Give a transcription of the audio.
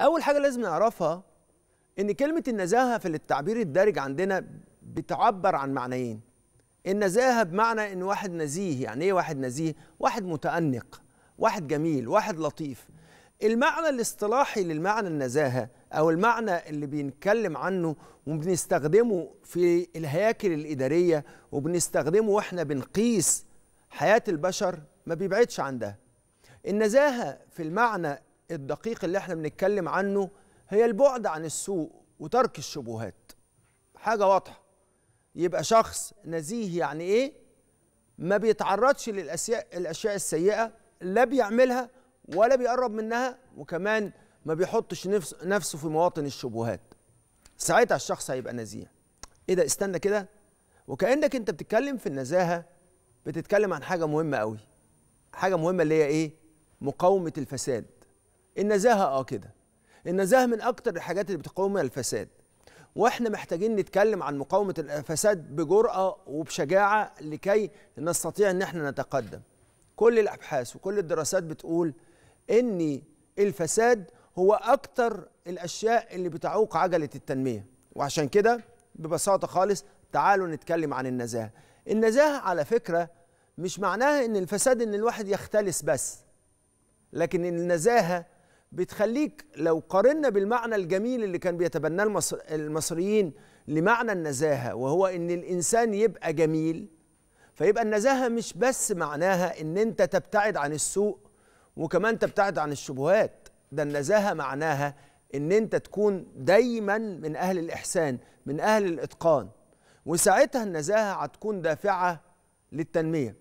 اول حاجه لازم نعرفها ان كلمه النزاهه في التعبير الدارج عندنا بتعبر عن معنيين النزاهه بمعنى ان واحد نزيه يعني ايه واحد نزيه واحد متانق واحد جميل واحد لطيف المعنى الاصطلاحي للمعنى النزاهه او المعنى اللي بنتكلم عنه وبنستخدمه في الهياكل الاداريه وبنستخدمه واحنا بنقيس حياه البشر ما بيبعدش عن ده النزاهه في المعنى الدقيق اللي احنا بنتكلم عنه هي البعد عن السوء وترك الشبهات حاجة واضحة يبقى شخص نزيه يعني ايه ما بيتعرضش للأشياء الأشياء السيئة لا بيعملها ولا بيقرب منها وكمان ما بيحطش نفس نفسه في مواطن الشبهات ساعتها الشخص هيبقى نزيه ايه ده استنى كده وكانك انت بتتكلم في النزاهه بتتكلم عن حاجه مهمه قوي حاجه مهمه اللي هي ايه مقاومه الفساد النزاهه اه كده النزاهه من اكتر الحاجات اللي بتقاومنا الفساد واحنا محتاجين نتكلم عن مقاومه الفساد بجرأه وبشجاعه لكي نستطيع ان احنا نتقدم كل الابحاث وكل الدراسات بتقول ان الفساد هو اكتر الاشياء اللي بتعوق عجله التنميه وعشان كده ببساطه خالص تعالوا نتكلم عن النزاهه النزاهه على فكره مش معناها ان الفساد ان الواحد يختلس بس لكن النزاهه بتخليك لو قارنا بالمعنى الجميل اللي كان بيتبناه المصر المصريين لمعنى النزاهة وهو إن الإنسان يبقى جميل فيبقى النزاهة مش بس معناها إن أنت تبتعد عن السوء وكمان تبتعد عن الشبهات ده النزاهة معناها إن أنت تكون دايما من أهل الإحسان من أهل الإتقان وساعتها النزاهة هتكون دافعة للتنمية